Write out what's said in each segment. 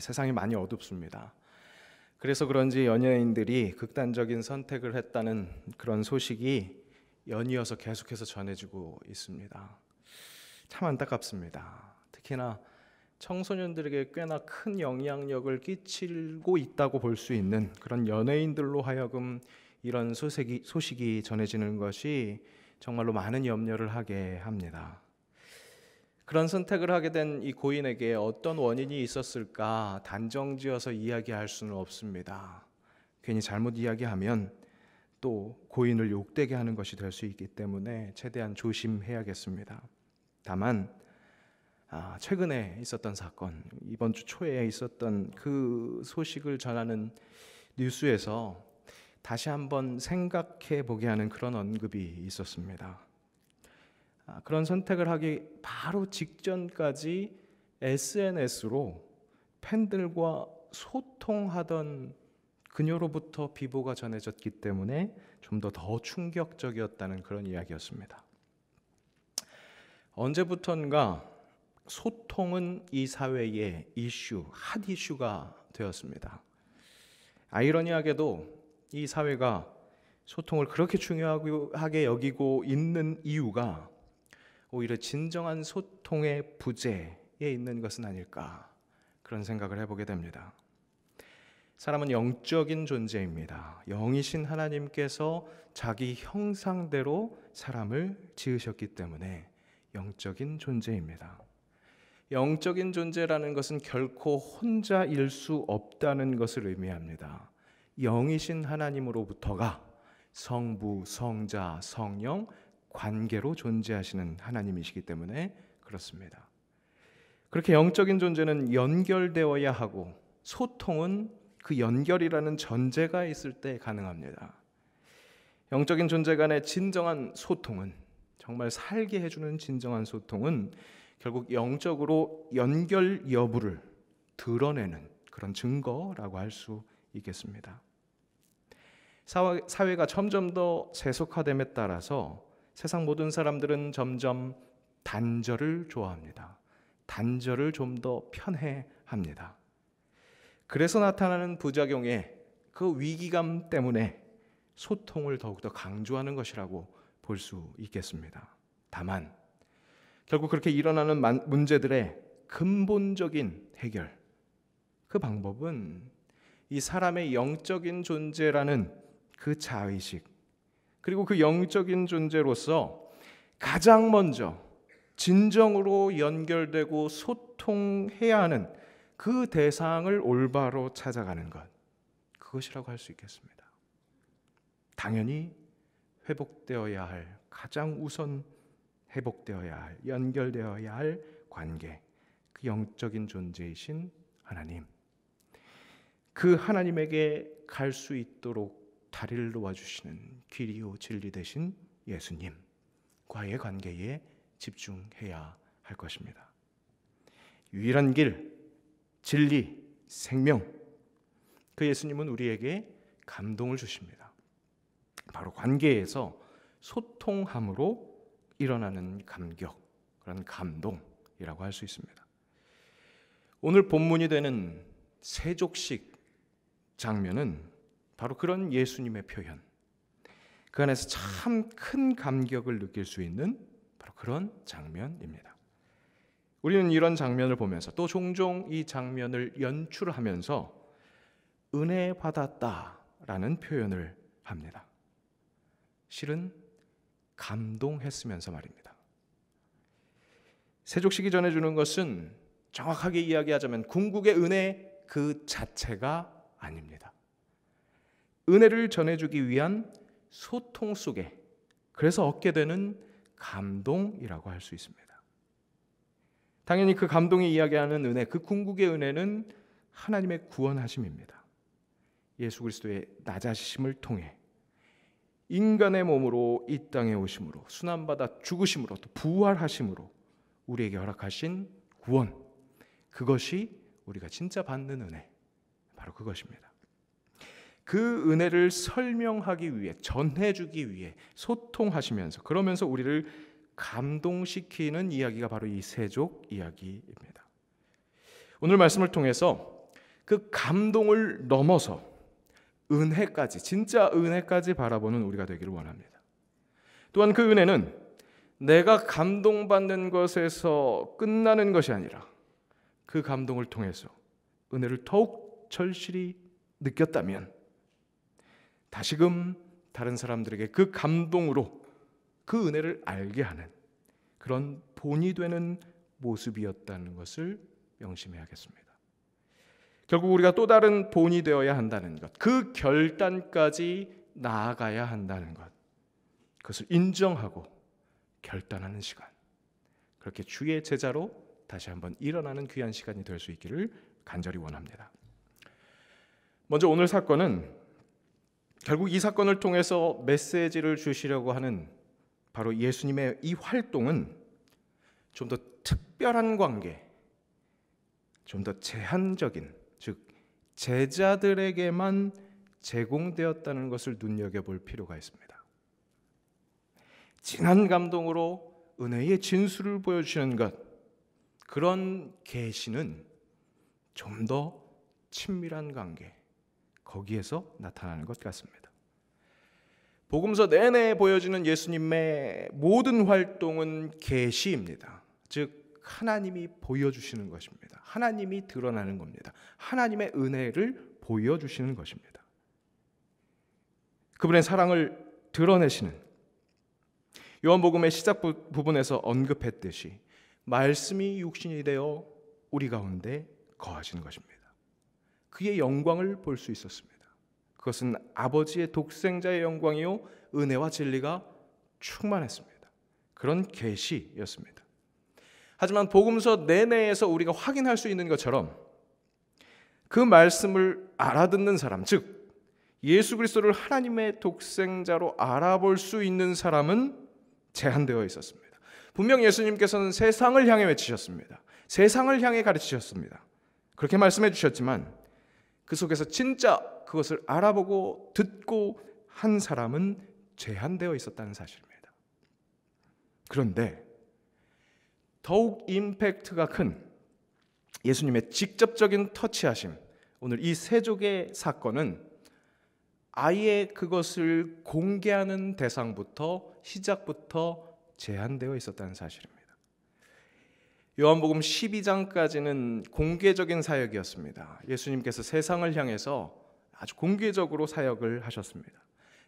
세상이 많이 어둡습니다. 그래서 그런지 연예인들이 극단적인 선택을 했다는 그런 소식이 연이어서 계속해서 전해지고 있습니다. 참 안타깝습니다. 특히나 청소년들에게 꽤나 큰 영향력을 끼치고 있다고 볼 수 있는 그런 연예인들로 하여금 이런 소식이, 소식이 전해지는 것이 정말로 많은 염려를 하게 합니다. 그런 선택을 하게 된 이 고인에게 어떤 원인이 있었을까 단정지어서 이야기할 수는 없습니다. 괜히 잘못 이야기하면 또 고인을 욕되게 하는 것이 될 수 있기 때문에 최대한 조심해야겠습니다. 다만 아, 최근에 있었던 사건, 이번 주 초에 있었던 그 소식을 전하는 뉴스에서 다시 한번 생각해 보게 하는 그런 언급이 있었습니다. 아, 그런 선택을 하기 바로 직전까지 SNS로 팬들과 소통하던 그녀로부터 비보가 전해졌기 때문에 좀 더 더 충격적이었다는 그런 이야기였습니다. 언제부턴가 소통은 이 사회의 이슈, 핫 이슈가 되었습니다. 아이러니하게도 이 사회가 소통을 그렇게 중요하게 여기고 있는 이유가 오히려 진정한 소통의 부재에 있는 것은 아닐까 그런 생각을 해보게 됩니다. 사람은 영적인 존재입니다. 영이신 하나님께서 자기 형상대로 사람을 지으셨기 때문에 영적인 존재입니다. 영적인 존재라는 것은 결코 혼자일 수 없다는 것을 의미합니다. 영이신 하나님으로부터가 성부, 성자, 성령, 관계로 존재하시는 하나님이시기 때문에 그렇습니다. 그렇게 영적인 존재는 연결되어야 하고 소통은 그 연결이라는 전제가 있을 때 가능합니다. 영적인 존재 간의 진정한 소통은 정말 살게 해주는 진정한 소통은 결국 영적으로 연결 여부를 드러내는 그런 증거라고 할 수 있겠습니다. 사회가 점점 더 세속화됨에 따라서 세상 모든 사람들은 점점 단절을 좋아합니다. 단절을 좀 더 편해 합니다. 그래서 나타나는 부작용에 그 위기감 때문에 소통을 더욱더 강조하는 것이라고 볼 수 있겠습니다. 다만, 결국 그렇게 일어나는 문제들의 근본적인 해결, 그 방법은 이 사람의 영적인 존재라는 그 자의식, 그리고 그 영적인 존재로서 가장 먼저 진정으로 연결되고 소통해야 하는 그 대상을 올바로 찾아가는 것. 그것이라고 할 수 있겠습니다. 당연히 회복되어야 할 가장 우선 회복되어야 할 연결되어야 할 관계 그 영적인 존재이신 하나님 그 하나님에게 갈 수 있도록 다리를 놓아주시는 길이요 진리 되신 예수님과의 관계에 집중해야 할 것입니다. 유일한 길, 진리, 생명. 그 예수님은 우리에게 감동을 주십니다. 바로 관계에서 소통함으로 일어나는 감격, 그런 감동이라고 할 수 있습니다. 오늘 본문이 되는 세족식 장면은 바로 그런 예수님의 표현. 그 안에서 참 큰 감격을 느낄 수 있는 바로 그런 장면입니다. 우리는 이런 장면을 보면서 또 종종 이 장면을 연출하면서 은혜 받았다라는 표현을 합니다. 실은 감동했으면서 말입니다. 세족식이 전해주는 것은 정확하게 이야기하자면 궁극의 은혜 그 자체가 아닙니다. 은혜를 전해주기 위한 소통 속에 그래서 얻게 되는 감동이라고 할 수 있습니다. 당연히 그 감동이 이야기하는 은혜, 그 궁극의 은혜는 하나님의 구원하심입니다. 예수 그리스도의 낮아심을 통해 인간의 몸으로 이 땅에 오심으로 순환받아 죽으심으로 또 부활하심으로 우리에게 허락하신 구원 그것이 우리가 진짜 받는 은혜 바로 그것입니다. 그 은혜를 설명하기 위해 전해주기 위해 소통하시면서 그러면서 우리를 감동시키는 이야기가 바로 이 세족 이야기입니다. 오늘 말씀을 통해서 그 감동을 넘어서 은혜까지 진짜 은혜까지 바라보는 우리가 되기를 원합니다. 또한 그 은혜는 내가 감동받는 것에서 끝나는 것이 아니라 그 감동을 통해서 은혜를 더욱 절실히 느꼈다면 다시금 다른 사람들에게 그 감동으로 그 은혜를 알게 하는 그런 본이 되는 모습이었다는 것을 명심해야겠습니다. 결국 우리가 또 다른 본이 되어야 한다는 것, 그 결단까지 나아가야 한다는 것, 그것을 인정하고 결단하는 시간, 그렇게 주의 제자로 다시 한번 일어나는 귀한 시간이 될 수 있기를 간절히 원합니다. 먼저 오늘 사건은 결국 이 사건을 통해서 메시지를 주시려고 하는 바로 예수님의 이 활동은 좀 더 특별한 관계, 좀 더 제한적인, 즉 제자들에게만 제공되었다는 것을 눈여겨볼 필요가 있습니다. 진한 감동으로 은혜의 진수를 보여주시는 것, 그런 계시는 좀 더 친밀한 관계, 거기에서 나타나는 것 같습니다. 복음서 내내 보여지는 예수님의 모든 활동은 계시입니다. 즉 하나님이 보여주시는 것입니다. 하나님이 드러나는 겁니다. 하나님의 은혜를 보여주시는 것입니다. 그분의 사랑을 드러내시는 요한복음의 시작 부분에서 언급했듯이 말씀이 육신이 되어 우리 가운데 거하시는 것입니다. 그의 영광을 볼 수 있었습니다. 그것은 아버지의 독생자의 영광이요 은혜와 진리가 충만했습니다. 그런 계시였습니다. 하지만 복음서 내내에서 우리가 확인할 수 있는 것처럼 그 말씀을 알아듣는 사람, 즉 예수 그리스도를 하나님의 독생자로 알아볼 수 있는 사람은 제한되어 있었습니다. 분명 예수님께서는 세상을 향해 외치셨습니다. 세상을 향해 가르치셨습니다. 그렇게 말씀해 주셨지만 그 속에서 진짜 그것을 알아보고 듣고 한 사람은 제한되어 있었다는 사실입니다. 그런데 더욱 임팩트가 큰 예수님의 직접적인 터치하심, 오늘 이 세족의 사건은 아예 그것을 공개하는 대상부터 시작부터 제한되어 있었다는 사실입니다. 요한복음 12장까지는 공개적인 사역이었습니다. 예수님께서 세상을 향해서 아주 공개적으로 사역을 하셨습니다.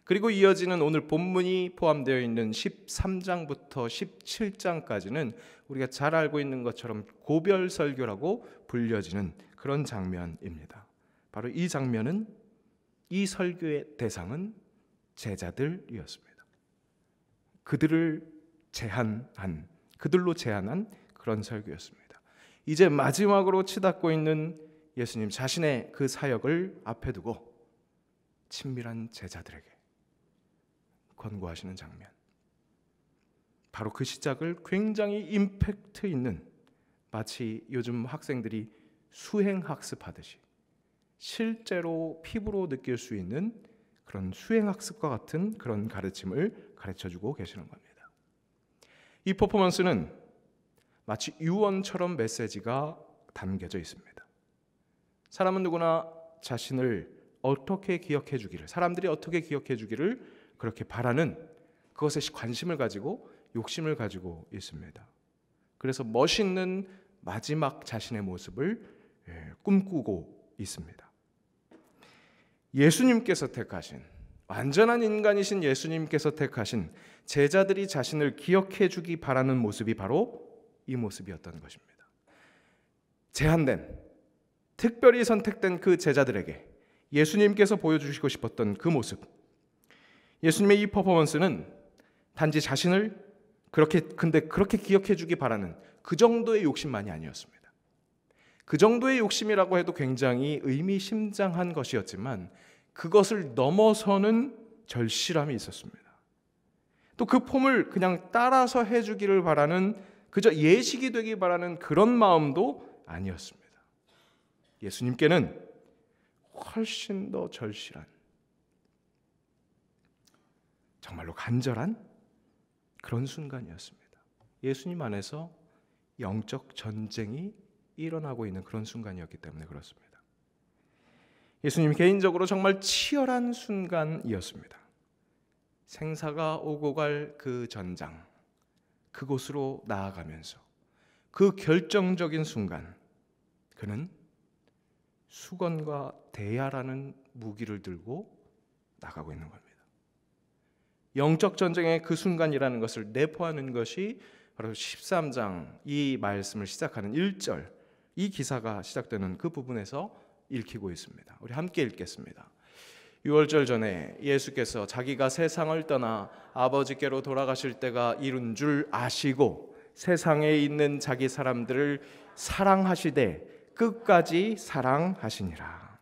그리고 이어지는 오늘 본문이 포함되어 있는 13장부터 17장까지는 우리가 잘 알고 있는 것처럼 고별 설교라고 불려지는 그런 장면입니다. 바로 이 장면은 이 설교의 대상은 제자들이었습니다. 그들을 제한한 그들로 제한한 그런 설교였습니다. 이제 마지막으로 치닫고 있는 예수님 자신의 그 사역을 앞에 두고 친밀한 제자들에게 권고하시는 장면. 바로 그 시작을 굉장히 임팩트 있는 마치 요즘 학생들이 수행 학습하듯이 실제로 피부로 느낄 수 있는 그런 수행 학습과 같은 그런 가르침을 가르쳐 주고 계시는 겁니다. 이 퍼포먼스는 마치 유언처럼 메시지가 담겨져 있습니다. 사람은 누구나 자신을 어떻게 기억해 주기를 사람들이 어떻게 기억해 주기를 그렇게 바라는 그것에 관심을 가지고 욕심을 가지고 있습니다. 그래서 멋있는 마지막 자신의 모습을 예, 꿈꾸고 있습니다. 예수님께서 택하신 완전한 인간이신 예수님께서 택하신 제자들이 자신을 기억해 주기 바라는 모습이 바로 이 모습이었던 것입니다. 제한된 특별히 선택된 그 제자들에게 예수님께서 보여주시고 싶었던 그 모습. 예수님의 이 퍼포먼스는 단지 자신을 그렇게 근데 그렇게 기억해 주기 바라는 그 정도의 욕심만이 아니었습니다. 그 정도의 욕심이라고 해도 굉장히 의미심장한 것이었지만 그것을 넘어서는 절실함이 있었습니다. 또 그 폼을 그냥 따라서 해주기를 바라는 그저 예식이 되기 바라는 그런 마음도 아니었습니다. 예수님께는 훨씬 더 절실한 정말로 간절한 그런 순간이었습니다. 예수님 안에서 영적 전쟁이 일어나고 있는 그런 순간이었기 때문에 그렇습니다. 예수님 개인적으로 정말 치열한 순간이었습니다. 생사가 오고 갈 그 전장. 그곳으로 나아가면서 그 결정적인 순간 그는 수건과 대야라는 무기를 들고 나가고 있는 겁니다. 영적 전쟁의 그 순간이라는 것을 내포하는 것이 바로 13장 이 말씀을 시작하는 1절 이 기사가 시작되는 그 부분에서 읽히고 있습니다. 우리 함께 읽겠습니다. 유월절 전에 예수께서 자기가 세상을 떠나 아버지께로 돌아가실 때가 이룬줄 아시고 세상에 있는 자기 사람들을 사랑하시되 끝까지 사랑하시니라.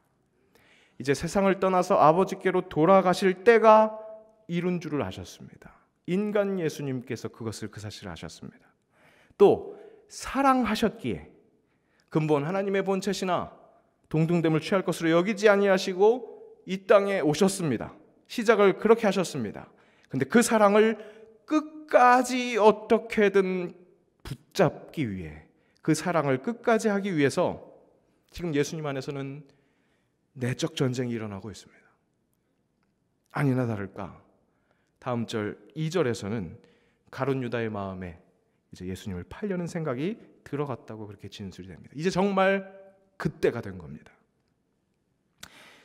이제 세상을 떠나서 아버지께로 돌아가실 때가 이룬 줄을 아셨습니다. 인간 예수님께서 그것을 그 사실을 아셨습니다. 또 사랑하셨기에 근본 하나님의 본체시나 동등됨을 취할 것으로 여기지 아니하시고 이 땅에 오셨습니다. 시작을 그렇게 하셨습니다. 근데 그 사랑을 끝까지 어떻게든 붙잡기 위해 그 사랑을 끝까지 하기 위해서 지금 예수님 안에서는 내적 전쟁이 일어나고 있습니다. 아니나 다를까 다음 절 2절에서는 가룟 유다의 마음에 이제 예수님을 팔려는 생각이 들어갔다고 그렇게 진술이 됩니다. 이제 정말 그때가 된 겁니다.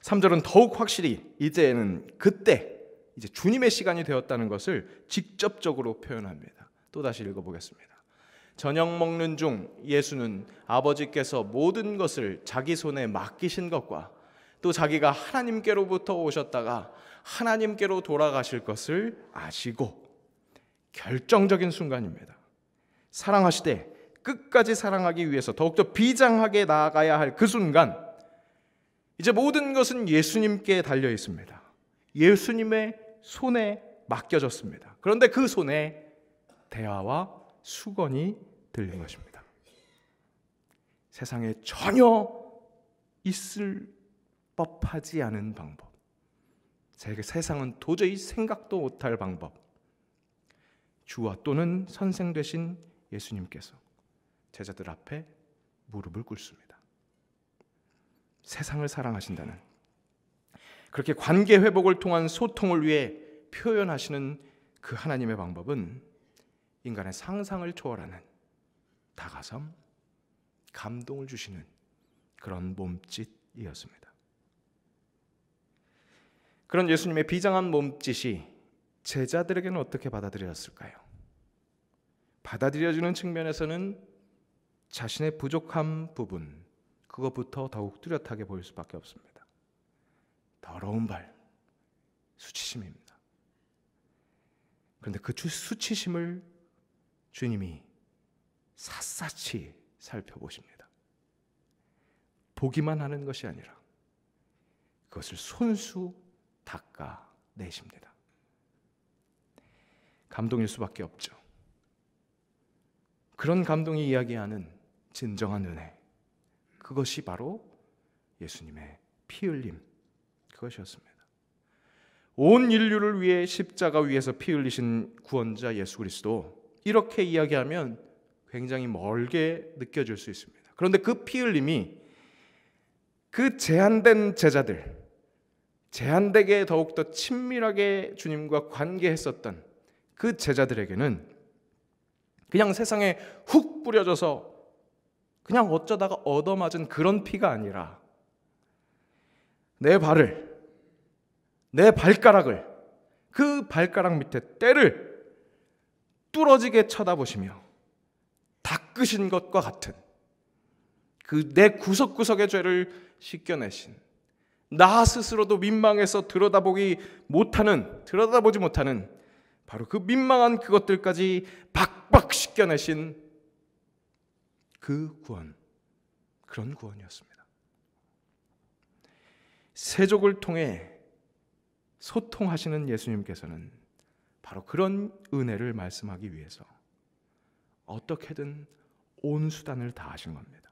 3절은 더욱 확실히 이제는 그때 이제 주님의 시간이 되었다는 것을 직접적으로 표현합니다. 또 다시 읽어 보겠습니다. 저녁 먹는 중 예수는 아버지께서 모든 것을 자기 손에 맡기신 것과 또 자기가 하나님께로부터 오셨다가 하나님께로 돌아가실 것을 아시고 결정적인 순간입니다. 사랑하시되 끝까지 사랑하기 위해서 더욱더 비장하게 나아가야 할 그 순간 이제 모든 것은 예수님께 달려 있습니다. 예수님의 손에 맡겨졌습니다. 그런데 그 손에 대화와 수건이 들린 것입니다. 세상에 전혀 있을 법하지 않은 방법. 제게 세상은 도저히 생각도 못할 방법. 주와 또는 선생 되신 예수님께서 제자들 앞에 무릎을 꿇습니다. 세상을 사랑하신다는 그렇게 관계 회복을 통한 소통을 위해 표현하시는 그 하나님의 방법은 인간의 상상을 초월하는 다가섬, 감동을 주시는 그런 몸짓이었습니다. 그런 예수님의 비장한 몸짓이 제자들에게는 어떻게 받아들여졌을까요? 받아들여지는 측면에서는 자신의 부족함 부분, 그것부터 더욱 뚜렷하게 보일 수밖에 없습니다. 더러운 발, 수치심입니다. 그런데 그 수치심을 주님이 샅샅이 살펴보십니다. 보기만 하는 것이 아니라 그것을 손수 닦아내십니다. 감동일 수밖에 없죠. 그런 감동이 이야기하는 진정한 은혜. 그것이 바로 예수님의 피 흘림 그것이었습니다. 온 인류를 위해 십자가 위에서 피 흘리신 구원자 예수 그리스도 이렇게 이야기하면 굉장히 멀게 느껴질 수 있습니다. 그런데 그피 흘림이 그 제한된 제자들 제한되게 더욱더 친밀하게 주님과 관계했었던 그 제자들에게는 그냥 세상에 훅 뿌려져서 그냥 어쩌다가 얻어맞은 그런 피가 아니라 내 발을, 내 발가락을, 그 발가락 밑에 때를 뚫어지게 쳐다보시며 닦으신 것과 같은 그 내 구석구석의 죄를 씻겨내신 나 스스로도 민망해서 들여다보기 못하는 들여다보지 못하는 바로 그 민망한 그것들까지 박박 씻겨내신 그 구원, 그런 구원이었습니다. 세족을 통해 소통하시는 예수님께서는 바로 그런 은혜를 말씀하기 위해서 어떻게든 온 수단을 다하신 겁니다.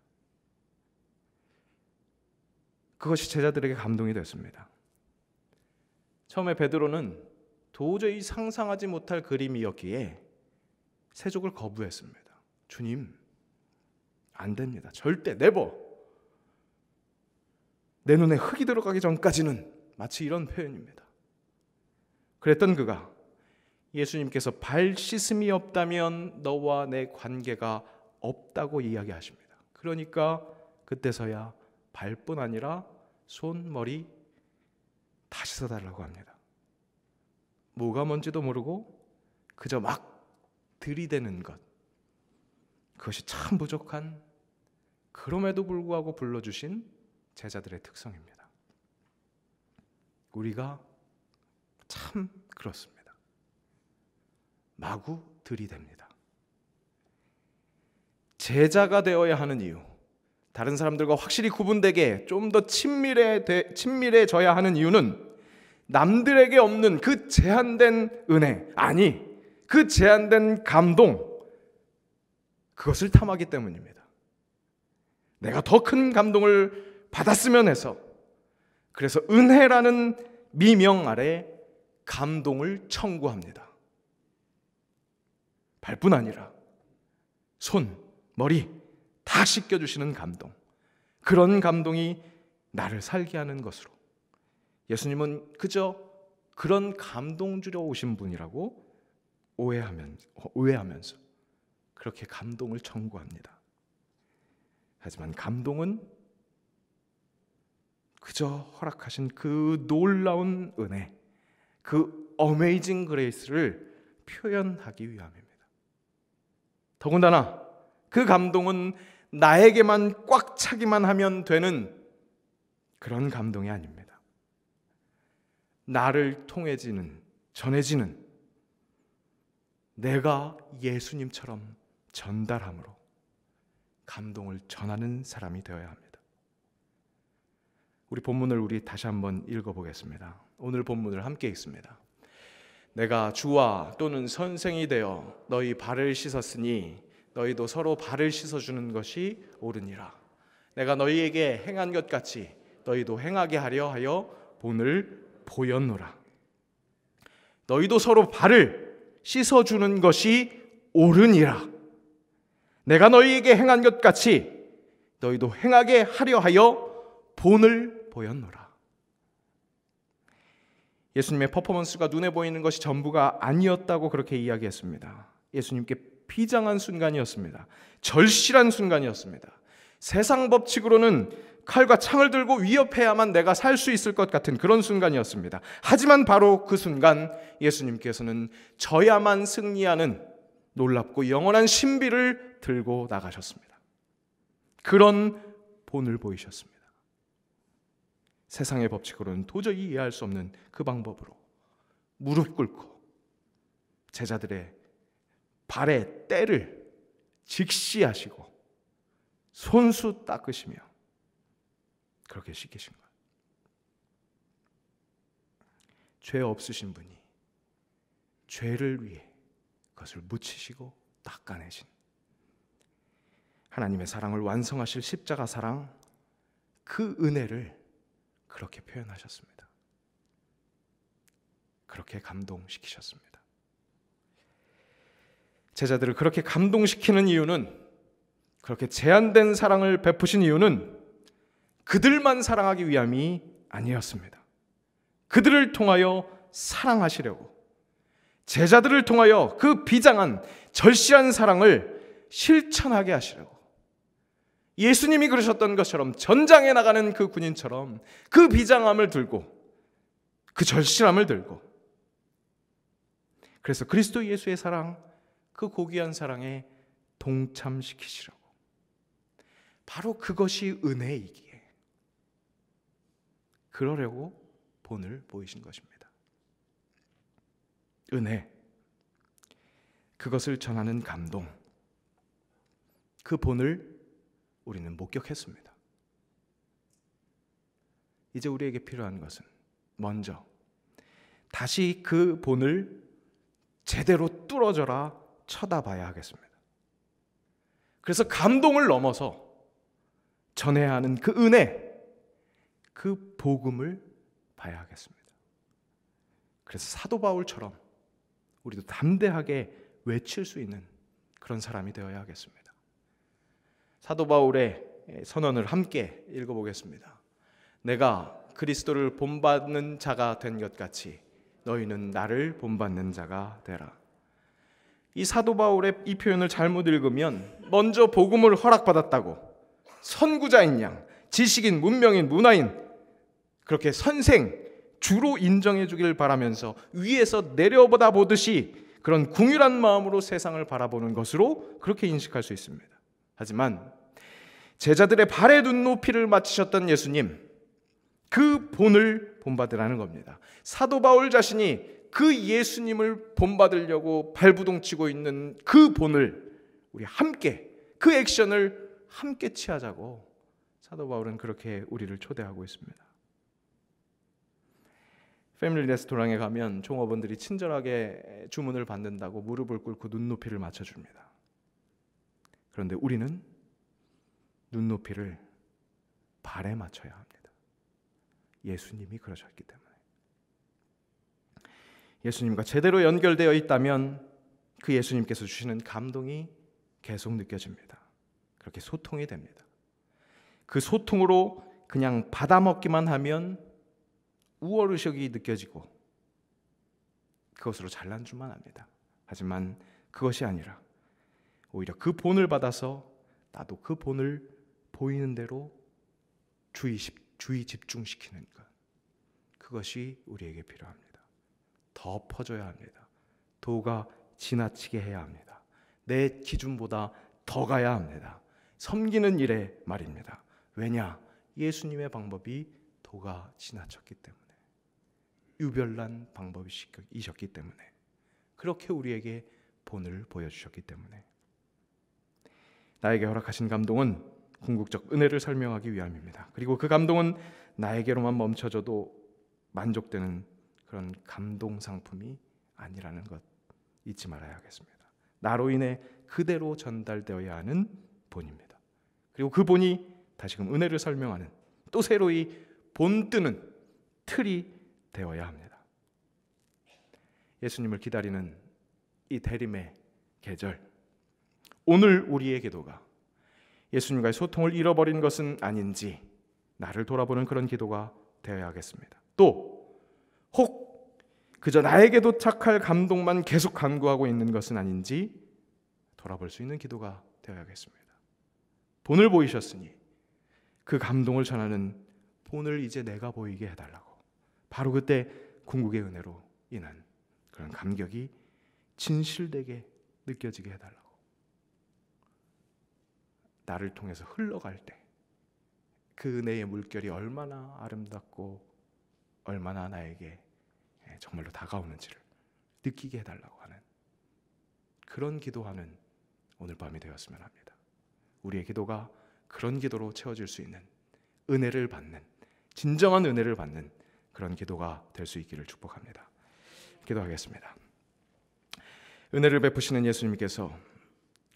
그것이 제자들에게 감동이 됐습니다. 처음에 베드로는 도저히 상상하지 못할 그림이었기에 세족을 거부했습니다. 주님, 안 됩니다. 절대 네버. 내 눈에 흙이 들어가기 전까지는 마치 이런 표현입니다. 그랬던 그가 예수님께서 발 씻음이 없다면 너와 내 관계가 없다고 이야기하십니다. 그러니까 그때서야 발뿐 아니라 손, 머리 다 씻어달라고 합니다. 뭐가 뭔지도 모르고 그저 막 들이대는 것. 그것이 참 부족한 그럼에도 불구하고 불러주신 제자들의 특성입니다. 우리가 참 그렇습니다. 마구 들이댑니다. 제자가 되어야 하는 이유, 다른 사람들과 확실히 구분되게 좀 더 친밀해 져야 하는 이유는 남들에게 없는 그 제한된 은혜, 아니, 그 제한된 감동, 그것을 탐하기 때문입니다. 내가 더 큰 감동을 받았으면 해서 그래서 은혜라는 미명 아래 감동을 청구합니다. 발뿐 아니라 손, 머리 다 씻겨주시는 감동. 그런 감동이 나를 살게 하는 것으로. 예수님은 그저 그런 감동 주려 오신 분이라고 오해하면, 오해하면서 그렇게 감동을 청구합니다. 하지만 감동은 그저 허락하신 그 놀라운 은혜, 그 어메이징 그레이스를 표현하기 위함입니다. 더군다나 그 감동은 나에게만 꽉 차기만 하면 되는 그런 감동이 아닙니다. 나를 통해지는, 전해지는 내가 예수님처럼 전달함으로 감동을 전하는 사람이 되어야 합니다. 우리 본문을 우리 다시 한번 읽어보겠습니다. 오늘 본문을 함께 읽습니다. 내가 주와 또는 선생이 되어 너희 발을 씻었으니 너희도 서로 발을 씻어주는 것이 옳으니라. 내가 너희에게 행한 것 같이 너희도 행하게 하려 하여 본을 보였노라. 너희도 서로 발을 씻어주는 것이 옳으니라. 내가 너희에게 행한 것 같이 너희도 행하게 하려 하여 본을 보였노라. 예수님의 퍼포먼스가 눈에 보이는 것이 전부가 아니었다고 그렇게 이야기했습니다. 예수님께 비장한 순간이었습니다. 절실한 순간이었습니다. 세상 법칙으로는 칼과 창을 들고 위협해야만 내가 살 수 있을 것 같은 그런 순간이었습니다. 하지만 바로 그 순간 예수님께서는 저야만 승리하는 놀랍고 영원한 신비를 들고 나가셨습니다. 그런 본을 보이셨습니다. 세상의 법칙으로는 도저히 이해할 수 없는 그 방법으로 무릎 꿇고 제자들의 발에 때를 직시하시고 손수 닦으시며 그렇게 씻기신 거죄 없으신 분이 죄를 위해 그것을 묻히시고 닦아내신 하나님의 사랑을 완성하실 십자가 사랑 그 은혜를 그렇게 표현하셨습니다. 그렇게 감동시키셨습니다. 제자들을 그렇게 감동시키는 이유는 그렇게 제한된 사랑을 베푸신 이유는 그들만 사랑하기 위함이 아니었습니다. 그들을 통하여 사랑하시려고 제자들을 통하여 그 비장한 절실한 사랑을 실천하게 하시려고 예수님이 그러셨던 것처럼 전장에 나가는 그 군인처럼 그 비장함을 들고 그 절실함을 들고 그래서 그리스도 예수의 사랑 그 고귀한 사랑에 동참시키시라고 바로 그것이 은혜이기에 그러려고 본을 보이신 것입니다. 은혜, 그것을 전하는 감동, 그 본을 우리는 목격했습니다. 이제 우리에게 필요한 것은 먼저 다시 그 본을 제대로 뚫어져라 쳐다봐야 하겠습니다. 그래서 감동을 넘어서 전해야 하는 그 은혜, 그 복음을 봐야 하겠습니다. 그래서 사도 바울처럼 우리도 담대하게 외칠 수 있는 그런 사람이 되어야 하겠습니다. 사도 바울의 선언을 함께 읽어보겠습니다. 내가 그리스도를 본받는 자가 된 것 같이 너희는 나를 본받는 자가 되라. 이 사도 바울의 이 표현을 잘못 읽으면 먼저 복음을 허락받았다고 선구자인 양, 지식인, 문명인, 문화인 그렇게 선생 주로 인정해 주길 바라면서 위에서 내려보다 보듯이 그런 궁유란 마음으로 세상을 바라보는 것으로 그렇게 인식할 수 있습니다. 하지만 제자들의 발의 눈높이를 맞추셨던 예수님 그 본을 본받으라는 겁니다. 사도 바울 자신이 그 예수님을 본받으려고 발부동치고 있는 그 본을 우리 함께 그 액션을 함께 취하자고 사도 바울은 그렇게 우리를 초대하고 있습니다. 패밀리 레스토랑에 가면 종업원들이 친절하게 주문을 받는다고 무릎을 꿇고 눈높이를 맞춰줍니다. 그런데 우리는 눈높이를 발에 맞춰야 합니다. 예수님이 그러셨기 때문에. 예수님과 제대로 연결되어 있다면 그 예수님께서 주시는 감동이 계속 느껴집니다. 그렇게 소통이 됩니다. 그 소통으로 그냥 받아먹기만 하면 우월의식이 느껴지고 그것으로 잘난 줄만 압니다. 하지만 그것이 아니라 오히려 그 본을 받아서 나도 그 본을 보이는 대로 주의, 주의 집중시키는 것. 그것이 우리에게 필요합니다. 더 퍼져야 합니다. 도가 지나치게 해야 합니다. 내 기준보다 더 가야 합니다. 섬기는 일에 말입니다. 왜냐? 예수님의 방법이 도가 지나쳤기 때문에. 유별난 방법이셨기 때문에 그렇게 우리에게 본을 보여주셨기 때문에 나에게 허락하신 감동은 궁극적 은혜를 설명하기 위함입니다. 그리고 그 감동은 나에게로만 멈춰져도 만족되는 그런 감동 상품이 아니라는 것 잊지 말아야겠습니다. 하 나로 인해 그대로 전달되어야 하는 본입니다. 그리고 그 본이 다시금 은혜를 설명하는 또 새로이 본 뜨는 틀이 되어야 합니다. 예수님을 기다리는 이 대림의 계절. 오늘 우리의 기도가 예수님과의 소통을 잃어버린 것은 아닌지 나를 돌아보는 그런 기도가 되어야 하겠습니다. 또, 혹 그저 나에게 도착할 감동만 계속 간구하고 있는 것은 아닌지 돌아볼 수 있는 기도가 되어야겠습니다. 돈을 보이셨으니 그 감동을 전하는 본을 이제 내가 보이게 해달라고. 바로 그때 궁극의 은혜로 인한 그런 감격이 진실되게 느껴지게 해달라고. 나를 통해서 흘러갈 때 그 은혜의 물결이 얼마나 아름답고 얼마나 나에게 예, 정말로 다가오는지를 느끼게 해달라고 하는 그런 기도하는 오늘 밤이 되었으면 합니다. 우리의 기도가 그런 기도로 채워질 수 있는 은혜를 받는 진정한 은혜를 받는 그런 기도가 될 수 있기를 축복합니다. 기도하겠습니다. 은혜를 베푸시는 예수님께서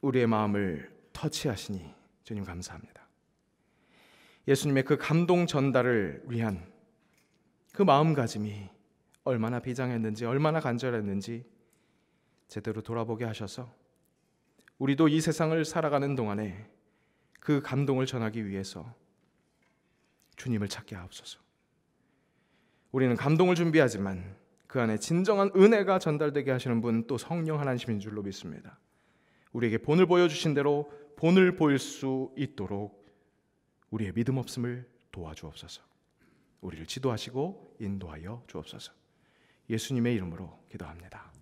우리의 마음을 터치하시니 주님 감사합니다. 예수님의 그 감동 전달을 위한 그 마음가짐이 얼마나 비장했는지 얼마나 간절했는지 제대로 돌아보게 하셔서 우리도 이 세상을 살아가는 동안에 그 감동을 전하기 위해서 주님을 찾게 하옵소서. 우리는 감동을 준비하지만 그 안에 진정한 은혜가 전달되게 하시는 분 또 성령 하나님인 줄로 믿습니다. 우리에게 본을 보여주신 대로 본을 보일 수 있도록 우리의 믿음 없음을 도와주옵소서. 우리를 지도하시고 인도하여 주옵소서. 예수님의 이름으로 기도합니다.